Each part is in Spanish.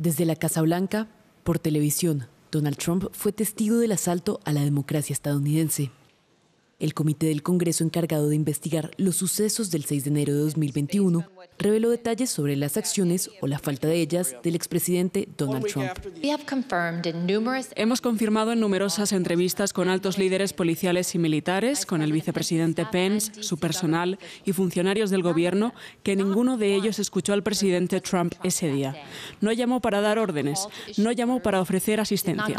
Desde la Casa Blanca, por televisión, Donald Trump fue testigo del asalto a la democracia estadounidense. El comité del Congreso encargado de investigar los sucesos del 6 de enero de 2021 reveló detalles sobre las acciones o la falta de ellas del expresidente Donald Trump. Hemos confirmado en numerosas entrevistas con altos líderes policiales y militares, con el vicepresidente Pence, su personal y funcionarios del gobierno, que ninguno de ellos escuchó al presidente Trump ese día. No llamó para dar órdenes, no llamó para ofrecer asistencia.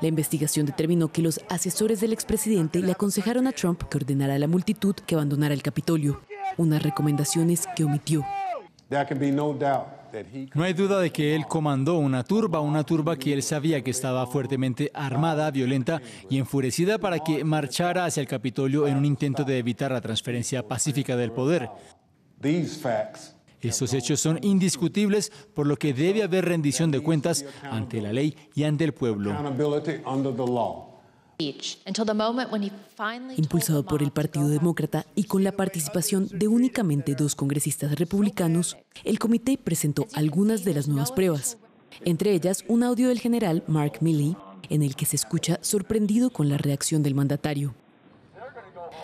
La investigación determinó que los asesores del expresidente le aconsejaron a Trump que ordenara a la multitud que abandonara el Capitolio, unas recomendaciones que omitió. No hay duda de que él comandó una turba, una turba que él sabía que estaba fuertemente armada, violenta y enfurecida para que marchara hacia el Capitolio en un intento de evitar la transferencia pacífica del poder. Estos hechos son indiscutibles, por lo que debe haber rendición de cuentas ante la ley y ante el pueblo. Impulsado por el Partido Demócrata y con la participación de únicamente dos congresistas republicanos, el comité presentó algunas de las nuevas pruebas, entre ellas un audio del general Mark Milley, en el que se escucha sorprendido con la reacción del mandatario.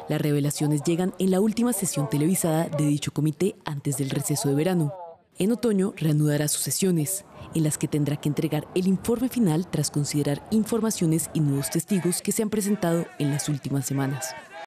Las revelaciones llegan en la última sesión televisada de dicho comité antes del receso de verano. En otoño reanudará sus sesiones, en las que tendrá que entregar el informe final tras considerar informaciones y nuevos testigos que se han presentado en las últimas semanas.